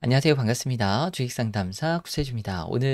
안녕하세요. 반갑습니다. 주식상담사 구세주입니다. 오늘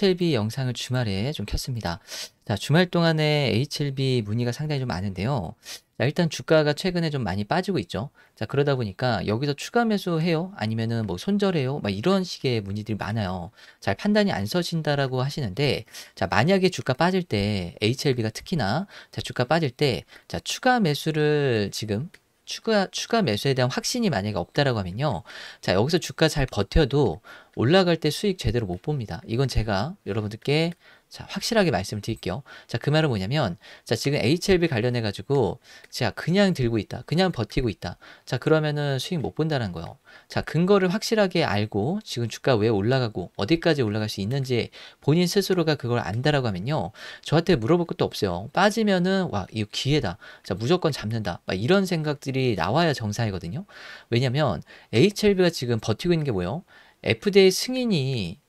HLB 영상을 주말에 좀 켰습니다. 자, 주말 동안에 HLB 문의가 상당히 좀 많은데요. 자, 일단 주가가 최근에 좀 많이 빠지고 있죠. 자, 그러다 보니까 여기서 추가 매수해요? 아니면은 뭐 손절해요? 막 이런 식의 문의들이 많아요. 잘 판단이 안 서신다라고 하시는데, 자, 만약에 주가 빠질 때, HLB가 특히나, 자, 주가 빠질 때, 자, 추가 매수를 지금 추가 추가 매수에 대한 확신이 만약에 없다라고 하면요. 자, 여기서 주가 잘 버텨도 올라갈 때 수익 제대로 못 봅니다. 이건 제가 여러분들께 자, 확실하게 말씀을 드릴게요. 자, 그 말은 뭐냐면, 자, 지금 HLB 관련해가지고, 자, 그냥 들고 있다. 그냥 버티고 있다. 자, 그러면은 수익 못 본다는 거예요. 자, 근거를 확실하게 알고, 지금 주가 왜 올라가고, 어디까지 올라갈 수 있는지, 본인 스스로가 그걸 안다라고 하면요. 저한테 물어볼 것도 없어요. 빠지면은, 와, 이거 기회다. 자, 무조건 잡는다. 막 이런 생각들이 나와야 정상이거든요. 왜냐면, HLB가 지금 버티고 있는 게 뭐예요? FDA 승인이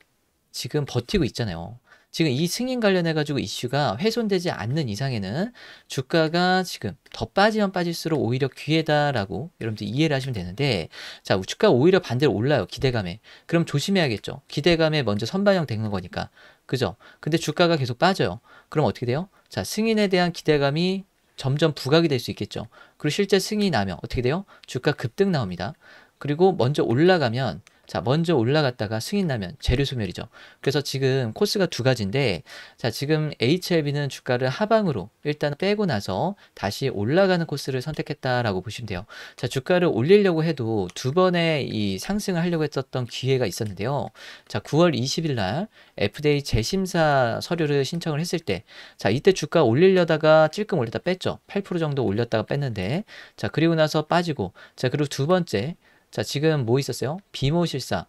지금 버티고 있잖아요. 지금 이 승인 관련해 가지고 이슈가 훼손되지 않는 이상에는 주가가 지금 더 빠지면 빠질수록 오히려 귀해다라고 여러분들 이해를 하시면 되는데 자 주가 오히려 반대로 올라요 기대감에 그럼 조심해야겠죠 기대감에 먼저 선반영 되는 거니까 그죠 근데 주가가 계속 빠져요 그럼 어떻게 돼요 자 승인에 대한 기대감이 점점 부각이 될 수 있겠죠 그리고 실제 승인이 나면 어떻게 돼요 주가 급등 나옵니다 그리고 먼저 올라가면 자, 먼저 올라갔다가 승인 나면 재료 소멸이죠. 그래서 지금 코스가 두 가지인데 자, 지금 HLB는 주가를 하방으로 일단 빼고 나서 다시 올라가는 코스를 선택했다라고 보시면 돼요. 자, 주가를 올리려고 해도 두 번의 이 상승을 하려고 했었던 기회가 있었는데요. 자, 9월 20일 날 FDA 재심사 서류를 신청을 했을 때 자, 이때 주가 올리려다가 찔끔 올렸다 뺐죠. 8% 정도 올렸다가 뺐는데 자, 그리고 나서 빠지고 자, 그리고 두 번째 자, 지금 뭐 있었어요? 비모실사.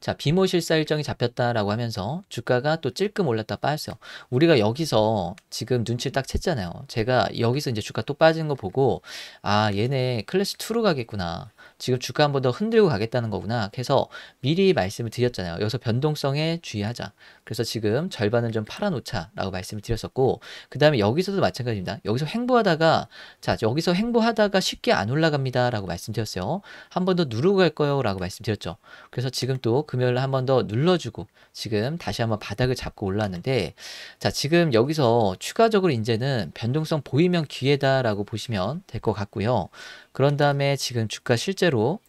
자, 비모 실사 일정이 잡혔다라고 하면서 주가가 또 찔끔 올랐다 빠졌어요. 우리가 여기서 지금 눈치를 딱 챘잖아요. 제가 여기서 이제 주가 또 빠지는 거 보고 아, 얘네 클래스 2로 가겠구나. 지금 주가 한 번 더 흔들고 가겠다는 거구나. 그래서 미리 말씀을 드렸잖아요. 여기서 변동성에 주의하자. 그래서 지금 절반은 좀 팔아놓자라고 말씀을 드렸었고, 그 다음에 여기서도 마찬가지입니다. 여기서 횡보하다가, 자, 여기서 횡보하다가 쉽게 안 올라갑니다라고 말씀드렸어요. 한 번 더 누르고 갈 거예요라고 말씀드렸죠. 그래서 지금 오늘 또 금요일에 한번 더 눌러주고 지금 다시 한번 바닥을 잡고 올랐는데 자 지금 여기서 추가적으로 이제는 변동성 보이면 기회다라고 보시면 될 것 같고요. 그런 다음에 지금 주가 실제로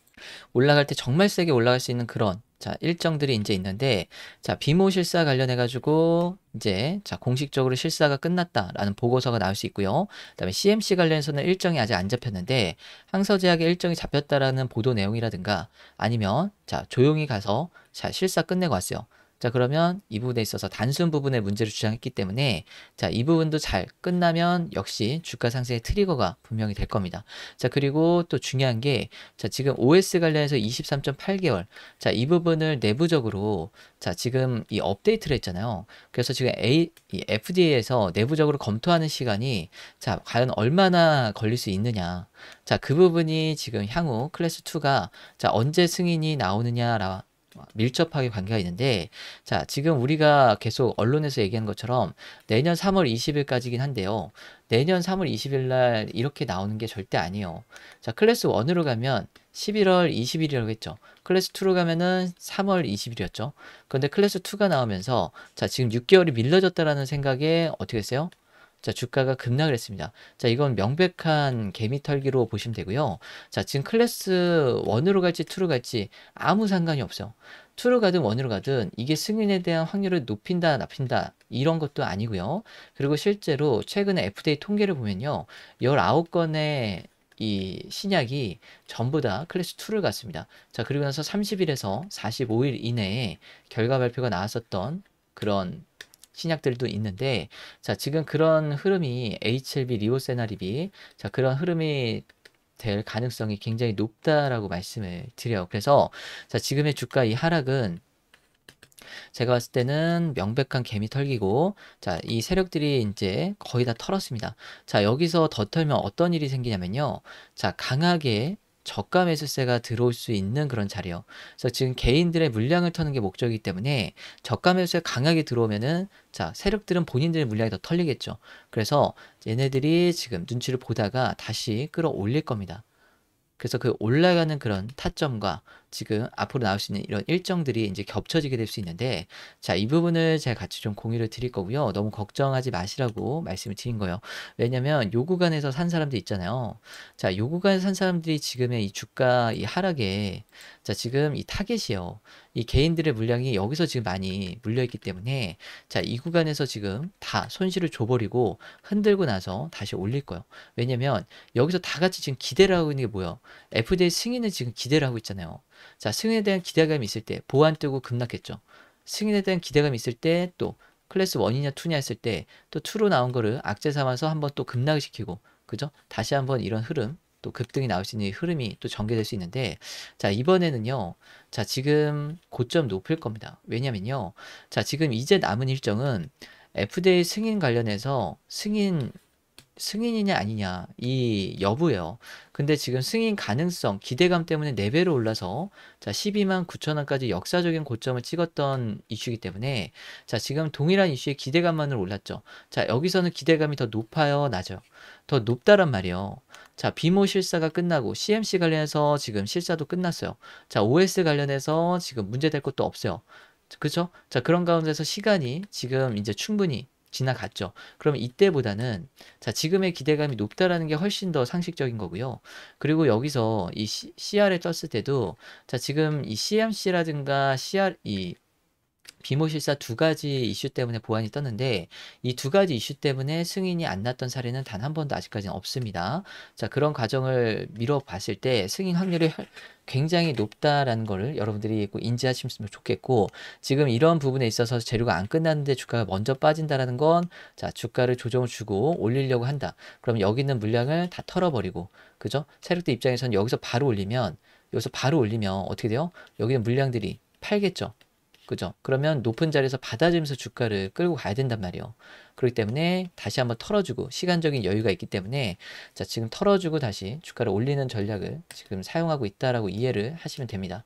올라갈 때 정말 세게 올라갈 수 있는 그런 자, 일정들이 이제 있는데, 자, 비모 실사 관련해가지고, 이제, 자, 공식적으로 실사가 끝났다라는 보고서가 나올 수 있고요. 그 다음에 CMC 관련해서는 일정이 아직 안 잡혔는데, 항서제약의 일정이 잡혔다라는 보도 내용이라든가, 아니면, 자, 조용히 가서, 자, 실사 끝내고 왔어요. 자, 그러면 이 부분에 있어서 단순 부분의 문제를 주장했기 때문에 자, 이 부분도 잘 끝나면 역시 주가 상승의 트리거가 분명히 될 겁니다. 자, 그리고 또 중요한 게 자, 지금 OS 관련해서 23.8개월 자, 이 부분을 내부적으로 자, 지금 이 업데이트를 했잖아요. 그래서 지금 A, FDA에서 내부적으로 검토하는 시간이 자, 과연 얼마나 걸릴 수 있느냐. 자, 그 부분이 지금 향후 클래스 2가 자, 언제 승인이 나오느냐라 뭐 밀접하게 관계가 있는데 자 지금 우리가 계속 언론에서 얘기한 것처럼 내년 3월 20일까지긴 한데요. 내년 3월 20일 날 이렇게 나오는 게 절대 아니에요. 자 클래스 1으로 가면 11월 20일이라고 했죠. 클래스 2로 가면은 3월 20일이었죠. 그런데 클래스 2가 나오면서 자 지금 6개월이 밀려졌다라는 생각에 어떻게 했어요? 자, 주가가 급락을 했습니다. 자, 이건 명백한 개미털기로 보시면 되고요. 자, 지금 클래스 1으로 갈지 2로 갈지 아무 상관이 없어요. 2로 가든 1으로 가든 이게 승인에 대한 확률을 높인다, 낮힌다 이런 것도 아니고요. 그리고 실제로 최근에 FDA 통계를 보면요. 19건의 이 신약이 전부 다 클래스 2를 갔습니다. 자, 그리고 나서 30일에서 45일 이내에 결과 발표가 나왔었던 그런 신약들도 있는데 자 지금 그런 흐름이 HLB 리오세나리비자 그런 흐름이 될 가능성이 굉장히 높다라고 말씀을 드려요. 그래서 자 지금의 주가 이 하락은 제가 봤을 때는 명백한 개미 털기고 자 이 세력들이 이제 거의 다 털었습니다. 자 여기서 더 털면 어떤 일이 생기냐면요. 자 강하게 저가 매수세가 들어올 수 있는 그런 자리요. 그래서 지금 개인들의 물량을 터는 게 목적이기 때문에 저가 매수세 강하게 들어오면은 자 세력들은 본인들의 물량이 더 털리겠죠. 그래서 얘네들이 지금 눈치를 보다가 다시 끌어올릴 겁니다. 그래서 그 올라가는 그런 타점과 지금 앞으로 나올 수 있는 이런 일정들이 이제 겹쳐지게 될 수 있는데 자 이 부분을 제가 같이 좀 공유를 드릴 거고요. 너무 걱정하지 마시라고 말씀을 드린 거예요. 왜냐면 요 구간에서 산 사람들 있잖아요. 자요 구간에서 산 사람들이 지금의 이 주가 이 하락에 자 지금 이 타겟이요. 이 개인들의 물량이 여기서 지금 많이 물려있기 때문에 자 이 구간에서 지금 다 손실을 줘버리고 흔들고 나서 다시 올릴 거예요. 왜냐면 여기서 다 같이 지금 기대를 하고 있는 게 뭐예요? FDA 승인을 지금 기대를 하고 있잖아요. 자, 승인에 대한 기대감이 있을 때 보안 뜨고 급락했죠. 승인에 대한 기대감이 있을 때 또 클래스 1이냐 2냐 했을 때 또 2로 나온 거를 악재 삼아서 한번 또 급락을 시키고 그죠? 다시 한번 이런 흐름 또 급등이 나올 수 있는 흐름이 또 전개될 수 있는데 자 이번에는요 자 지금 고점 높을 겁니다 왜냐면요 자 지금 이제 남은 일정은 FDA 승인 관련해서 승인 승인이냐 아니냐 이 여부예요. 근데 지금 승인 가능성 기대감 때문에 4배로 올라서 자 12만 9천 원까지 역사적인 고점을 찍었던 이슈이기 때문에 자 지금 동일한 이슈의 기대감만으로 올랐죠. 자 여기서는 기대감이 더 높아요 낮아요. 더 높다란 말이에요. 자, 비모 실사가 끝나고 CMC 관련해서 지금 실사도 끝났어요. 자, OS 관련해서 지금 문제될 것도 없어요. 그죠? 자, 그런 가운데서 시간이 지금 이제 충분히 지나갔죠. 그러 이때보다는 자 지금의 기대감이 높다라는 게 훨씬 더 상식적인 거고요. 그리고 여기서 이 CR에 떴을 때도 자 지금 이 CMC라든가 CR 이 비모실사 두 가지 이슈 때문에 보안이 떴는데 이 두 가지 이슈 때문에 승인이 안 났던 사례는 단 한 번도 아직까지는 없습니다. 자 그런 과정을 미뤄봤을 때 승인 확률이 굉장히 높다라는 거를 여러분들이 꼭 인지하시면 좋겠고 지금 이런 부분에 있어서 재료가 안 끝났는데 주가가 먼저 빠진다라는 건 자 주가를 조정을 주고 올리려고 한다. 그럼 여기 있는 물량을 다 털어버리고 그죠? 세력들 입장에서는 여기서 바로 올리면 여기서 바로 올리면 어떻게 돼요? 여기는 물량들이 팔겠죠. 그죠? 그러면 높은 자리에서 받아주면서 주가를 끌고 가야 된단 말이에요. 그렇기 때문에 다시 한번 털어주고 시간적인 여유가 있기 때문에 자 지금 털어주고 다시 주가를 올리는 전략을 지금 사용하고 있다라고 이해를 하시면 됩니다.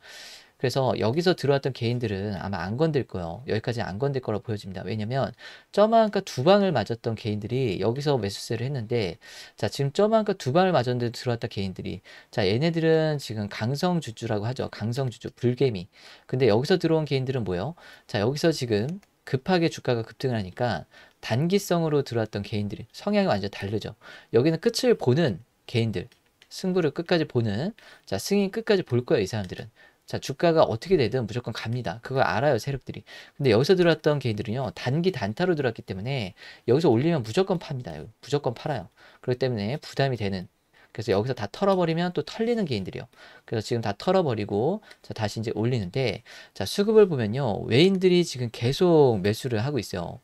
그래서 여기서 들어왔던 개인들은 아마 안 건들 거예요. 여기까지 안 건들 거라 고 보여집니다. 왜냐면 점한가 두 방을 맞았던 개인들이 여기서 매수세를 했는데 자 지금 점한가 두 방을 맞았는데 들어왔다 개인들이 자 얘네들은 지금 강성 주주라고 하죠. 강성 주주 불개미. 근데 여기서 들어온 개인들은 뭐예요? 자 여기서 지금 급하게 주가가 급등을 하니까 단기성으로 들어왔던 개인들이 성향이 완전 다르죠. 여기는 끝을 보는 개인들, 승부를 끝까지 보는 자 승인 끝까지 볼 거예요 이 사람들은 자, 주가가 어떻게 되든 무조건 갑니다. 그걸 알아요, 세력들이. 근데 여기서 들어왔던 개인들은요, 단기 단타로 들어왔기 때문에 여기서 올리면 무조건 팝니다. 무조건 팔아요. 그렇기 때문에 부담이 되는. 그래서 여기서 다 털어버리면 또 털리는 개인들이요. 그래서 지금 다 털어버리고, 자, 다시 이제 올리는데, 자, 수급을 보면요, 외인들이 지금 계속 매수를 하고 있어요.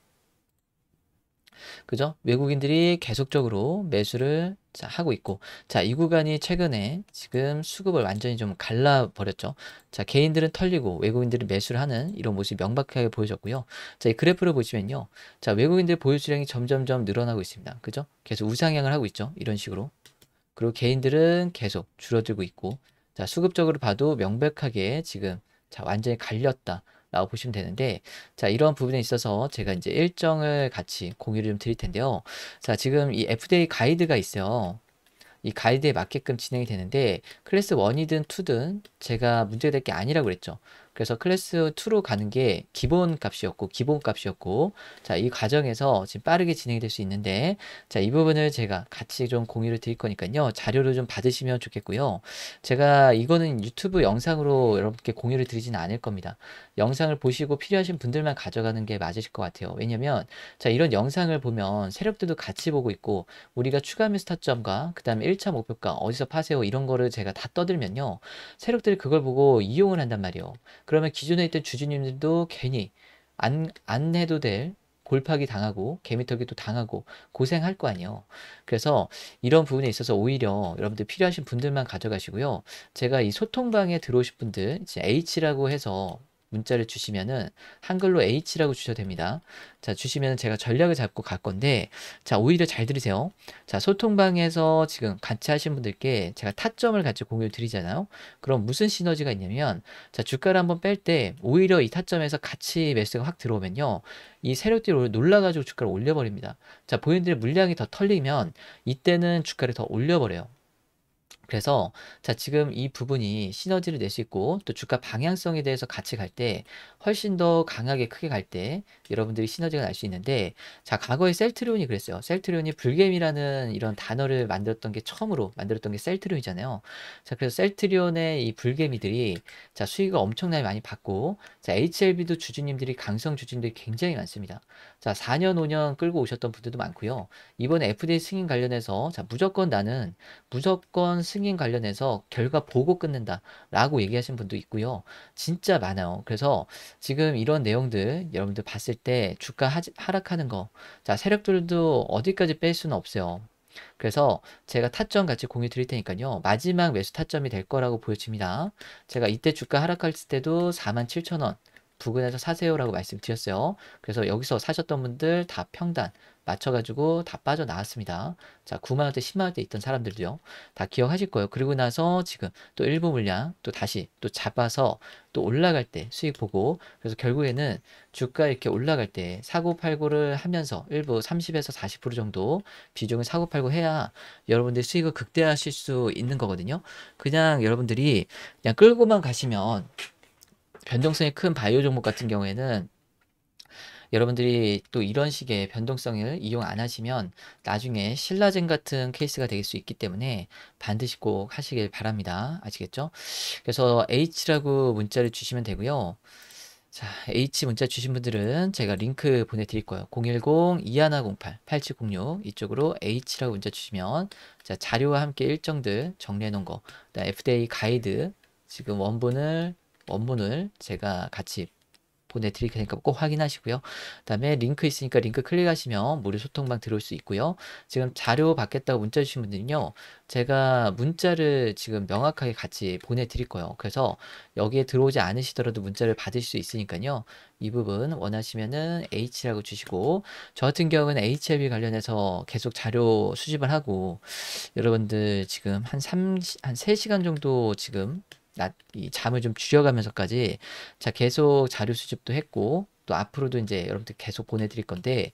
그죠? 외국인들이 계속적으로 매수를 자, 하고 있고 자, 이 구간이 최근에 지금 수급을 완전히 좀 갈라버렸죠. 자, 개인들은 털리고 외국인들이 매수를 하는 이런 모습이 명백하게 보여졌고요. 자, 이 그래프를 보시면요. 자, 외국인들 보유수량이 점점점 늘어나고 있습니다. 그죠? 계속 우상향을 하고 있죠. 이런 식으로. 그리고 개인들은 계속 줄어들고 있고 자, 수급적으로 봐도 명백하게 지금 자, 완전히 갈렸다. 라고 보시면 되는데 자 이런 부분에 있어서 제가 이제 일정을 같이 공유를 좀 드릴 텐데요 자 지금 이 FDA 가이드가 있어요 이 가이드에 맞게끔 진행이 되는데 클래스 1이든 2든 제가 문제가 될 게 아니라고 그랬죠 그래서 클래스 2로 가는 게 기본 값이었고 기본 값이었고 자 이 과정에서 지금 빠르게 진행이 될 수 있는데 자 이 부분을 제가 같이 좀 공유를 드릴 거니까요 자료를 좀 받으시면 좋겠고요 제가 이거는 유튜브 영상으로 여러분께 공유를 드리진 않을 겁니다 영상을 보시고 필요하신 분들만 가져가는 게맞으실것 같아요 왜냐면 자 이런 영상을 보면 세력들도 같이 보고 있고 우리가 추가 매스 타점과 그 다음에 1차 목표가 어디서 파세요 이런 거를 제가 다 떠들면요 세력들이 그걸 보고 이용을 한단 말이에요 그러면 기존에 있던 주주님들도 괜히 안, 안 해도 될 골파기 당하고 개미털기도 당하고 고생할 거 아니에요. 그래서 이런 부분에 있어서 오히려 여러분들 필요하신 분들만 가져가시고요. 제가 이 소통방에 들어오실 분들 H라고 해서 문자를 주시면은 한글로 H라고 주셔도 됩니다. 자, 주시면 제가 전략을 잡고 갈 건데 자, 오히려 잘 들으세요. 자, 소통방에서 지금 같이 하신 분들께 제가 타점을 같이 공유 를 드리잖아요. 그럼 무슨 시너지가 있냐면 자, 주가를 한번 뺄 때 오히려 이 타점에서 같이 매수가 확 들어오면요. 이 세력들이 놀라가지고 주가를 올려버립니다. 자, 보인들의 물량이 더 털리면 이때는 주가를 더 올려버려요. 그래서 자 지금 이 부분이 시너지를 낼 수 있고 또 주가 방향성에 대해서 같이 갈 때 훨씬 더 강하게 크게 갈 때 여러분들이 시너지가 날 수 있는데 자 과거에 셀트리온이 그랬어요. 셀트리온이 불겜이라는 이런 단어를 만들었던 게 처음으로 만들었던 게 셀트리온이잖아요. 자 그래서 셀트리온의 이 불개미들이 자 수익을 엄청나게 많이 받고 자 HLB도 주주님들이 강성 주주님들이 굉장히 많습니다. 자 4년 5년 끌고 오셨던 분들도 많고요. 이번에 FDA 승인 관련해서 자 무조건 나는 무조건 승인 승인 관련해서 결과 보고 끊는다 라고 얘기하신 분도 있고요. 진짜 많아요. 그래서 지금 이런 내용들 여러분들 봤을 때 주가 하지, 하락하는 거, 자, 세력들도 어디까지 뺄 수는 없어요. 그래서 제가 타점 같이 공유 드릴 테니까요. 마지막 매수 타점이 될 거라고 보여집니다. 제가 이때 주가 하락할 때도 47,000원 부근에서 사세요라고 말씀드렸어요. 그래서 여기서 사셨던 분들 다 평단 맞춰가지고 다 빠져나왔습니다. 자, 9만원대, 10만원대 있던 사람들도요. 다 기억하실 거예요. 그리고 나서 지금 또 일부 물량 또 다시 또 잡아서 또 올라갈 때 수익 보고 그래서 결국에는 주가 이렇게 올라갈 때 사고 팔고를 하면서 일부 30에서 40% 정도 비중을 사고 팔고 해야 여러분들 수익을 극대화하실 수 있는 거거든요. 그냥 여러분들이 그냥 끌고만 가시면 변동성이 큰 바이오 종목 같은 경우에는 여러분들이 또 이런 식의 변동성을 이용 안 하시면 나중에 신라젠 같은 케이스가 될 수 있기 때문에 반드시 꼭 하시길 바랍니다. 아시겠죠? 그래서 H라고 문자를 주시면 되고요. 자, H 문자 주신 분들은 제가 링크 보내드릴 거예요. 010-2108-8706 이쪽으로 H라고 문자 주시면 자, 자료와 함께 일정들 정리해 놓은 거, FDA 가이드 지금 원본을 원본을 제가 같이 보내드릴 테니까 꼭 확인하시고요. 그 다음에 링크 있으니까 링크 클릭하시면 무료 소통방 들어올 수 있고요. 지금 자료 받겠다고 문자 주신 분들은요. 제가 문자를 지금 명확하게 같이 보내드릴 거예요. 그래서 여기에 들어오지 않으시더라도 문자를 받을 수 있으니까요. 이 부분 원하시면은 H라고 주시고 저 같은 경우는 HIV 관련해서 계속 자료 수집을 하고 여러분들 지금 한 3, 한 3시간 정도 지금 낮, 이 잠을 좀 줄여가면서까지 자 계속 자료 수집도 했고 또 앞으로도 이제 여러분들 계속 보내드릴 건데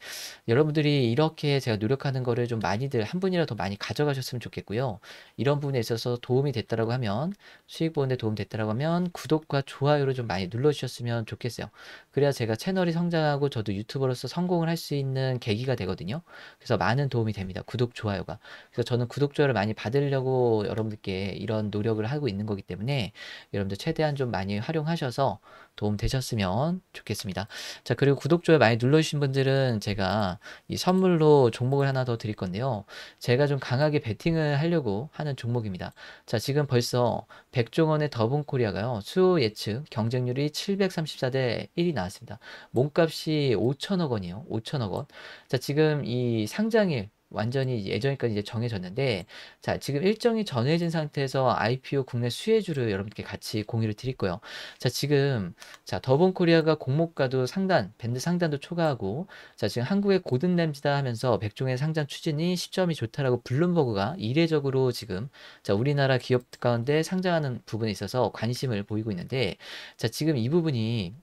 여러분들이 이렇게 제가 노력하는 거를 좀 많이들 한 분이라도 많이 가져가셨으면 좋겠고요. 이런 부분에 있어서 도움이 됐다라고 하면 수익 보는데 도움 됐다라고 하면 구독과 좋아요를 좀 많이 눌러주셨으면 좋겠어요. 그래야 제가 채널이 성장하고 저도 유튜버로서 성공을 할 수 있는 계기가 되거든요. 그래서 많은 도움이 됩니다. 구독, 좋아요가. 그래서 저는 구독, 좋아요를 많이 받으려고 여러분들께 이런 노력을 하고 있는 거기 때문에 여러분들 최대한 좀 많이 활용하셔서 도움 되셨으면 좋겠습니다. 자, 그리고 구독, 좋아요 많이 눌러주신 분들은 제가 이 선물로 종목을 하나 더 드릴 건데요. 제가 좀 강하게 베팅을 하려고 하는 종목입니다. 자, 지금 벌써 백종원의 더분 코리아가요. 수요 예측 경쟁률이 734대 1이 나왔습니다. 몸값이 5천억 원이에요. 5천억 원. 자, 지금 이 상장일 완전히 예전까지 이제 정해졌는데 자 지금 일정이 전해진 상태에서 IPO 국내 수혜주를 여러분께 같이 공유를 드릴 거예요. 자 지금 자 더본코리아가 공모가도 상단 밴드 상단도 초과하고 자 지금 한국의 고든 램지다 하면서 백종의 상장 추진이 시점이 좋다라고 블룸버그가 이례적으로 지금 자 우리나라 기업 가운데 상장하는 부분에 있어서 관심을 보이고 있는데 자 지금 이 부분이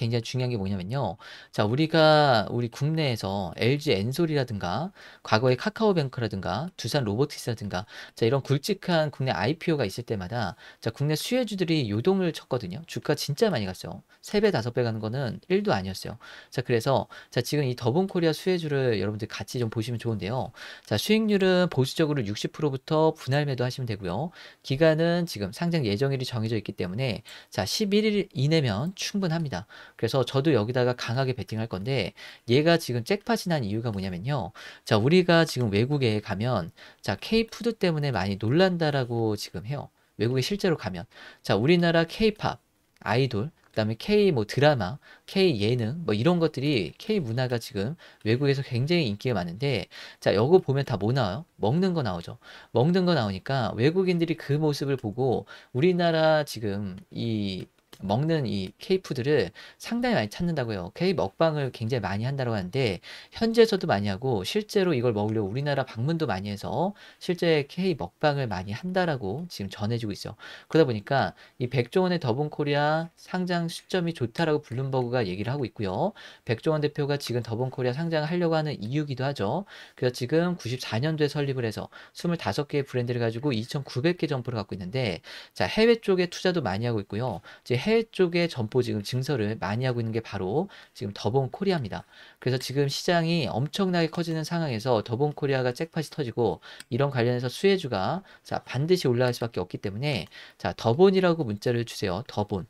굉장히 중요한 게 뭐냐면요. 자, 우리가 우리 국내에서 LG 엔솔이라든가 과거에 카카오뱅크라든가 두산 로보틱스라든가 자, 이런 굵직한 국내 IPO가 있을 때마다 자, 국내 수혜주들이 요동을 쳤거든요. 주가 진짜 많이 갔어요. 세배 다섯 배 가는 거는 1도 아니었어요. 자, 그래서 자, 지금 이 더본 코리아 수혜주를 여러분들 같이 좀 보시면 좋은데요. 자, 수익률은 보수적으로 60%부터 분할 매도하시면 되고요. 기간은 지금 상장 예정일이 정해져 있기 때문에 자, 11일 이내면 충분합니다. 그래서 저도 여기다가 강하게 베팅할 건데 얘가 지금 잭팟이 난 이유가 뭐냐면요. 자, 우리가 지금 외국에 가면 자, K푸드 때문에 많이 놀란다라고 지금 해요. 외국에 실제로 가면 자, 우리나라 K팝 아이돌 그다음에 K 뭐 드라마, K 예능 뭐 이런 것들이 K 문화가 지금 외국에서 굉장히 인기가 많은데 자, 여거 보면 다 뭐 나와요? 먹는 거 나오죠. 먹는 거 나오니까 외국인들이 그 모습을 보고 우리나라 지금 이 먹는 이케이푸드를 상당히 많이 찾는다고 해요. 케이 먹방을 굉장히 많이 한다고 하는데 현지에서도 많이 하고 실제로 이걸 먹으려고 우리나라 방문도 많이 해서 실제 케이 먹방을 많이 한다라고 지금 전해지고 있어요. 그러다 보니까 이 백종원의 더본코리아 상장 시점이 좋다라고 블룸버그가 얘기를 하고 있고요. 백종원 대표가 지금 더본코리아 상장을 하려고 하는 이유기도 하죠. 그래서 지금 94년도에 설립을 해서 25개의 브랜드를 가지고 2,900개 점포를 갖고 있는데 자 해외 쪽에 투자도 많이 하고 있고요. 이제 해외 해외 쪽에 점포 지금 증설을 많이 하고 있는 게 바로 지금 더본 코리아입니다. 그래서 지금 시장이 엄청나게 커지는 상황에서 더본 코리아가 잭팟이 터지고 이런 관련해서 수혜주가 자 반드시 올라갈 수밖에 없기 때문에 자 더본이라고 문자를 주세요. 더본.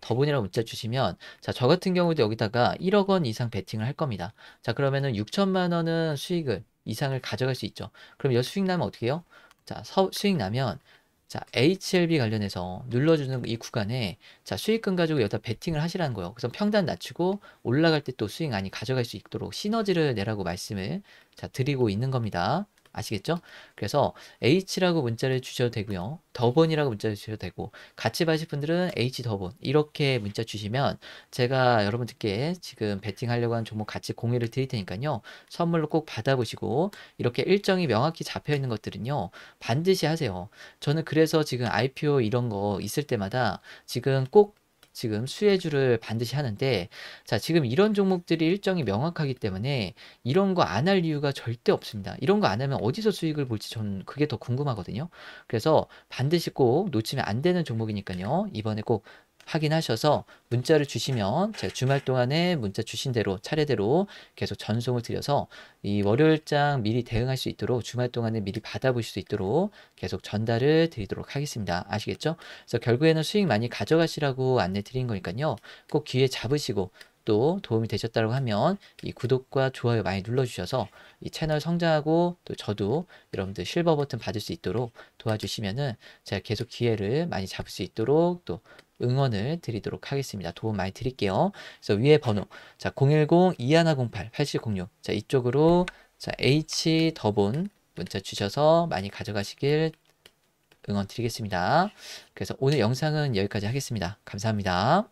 더본이라고 문자 주시면 자 저 같은 경우도 여기다가 1억 원 이상 베팅을 할 겁니다. 자 그러면은 6천만 원은 수익을 이상을 가져갈 수 있죠. 그럼 여 수익 나면 어떻게 해요? 자 수익 나면 자, HLB 관련해서 눌러주는 이 구간에 자, 수익금 가지고 여기다 베팅을 하시라는 거예요. 그래서 평단 낮추고 올라갈 때 또 수익 많이 가져갈 수 있도록 시너지를 내라고 말씀을 자, 드리고 있는 겁니다. 아시겠죠? 그래서 H라고 문자를 주셔도 되고요. 더번이라고 문자를 주셔도 되고 같이 봐실 분들은 H 더번 이렇게 문자 주시면 제가 여러분들께 지금 베팅하려고 하는 종목 같이 공유를 드릴 테니까요. 선물로 꼭 받아보시고 이렇게 일정이 명확히 잡혀 있는 것들은요. 반드시 하세요. 저는 그래서 지금 IPO 이런 거 있을 때마다 지금 꼭 지금 수혜주를 반드시 하는데 자 지금 이런 종목들이 일정이 명확하기 때문에 이런 거 안 할 이유가 절대 없습니다. 이런 거 안 하면 어디서 수익을 볼지 전 그게 더 궁금하거든요. 그래서 반드시 꼭 놓치면 안 되는 종목이니까요. 이번에 꼭 확인하셔서 문자를 주시면 제가 주말 동안에 문자 주신 대로 차례대로 계속 전송을 드려서 이 월요일장 미리 대응할 수 있도록 주말 동안에 미리 받아보실 수 있도록 계속 전달을 드리도록 하겠습니다. 아시겠죠? 그래서 결국에는 수익 많이 가져가시라고 안내 드린 거니까요. 꼭 기회 잡으시고 또 도움이 되셨다고 하면 이 구독과 좋아요 많이 눌러주셔서 이 채널 성장하고 또 저도 여러분들 실버 버튼 받을 수 있도록 도와주시면은 제가 계속 기회를 많이 잡을 수 있도록 또 응원을 드리도록 하겠습니다. 도움 많이 드릴게요. 그래서 위에 번호 자 010-2108-8706. 자 이쪽으로 자 H 더본 문자 주셔서 많이 가져가시길 응원 드리겠습니다. 그래서 오늘 영상은 여기까지 하겠습니다. 감사합니다.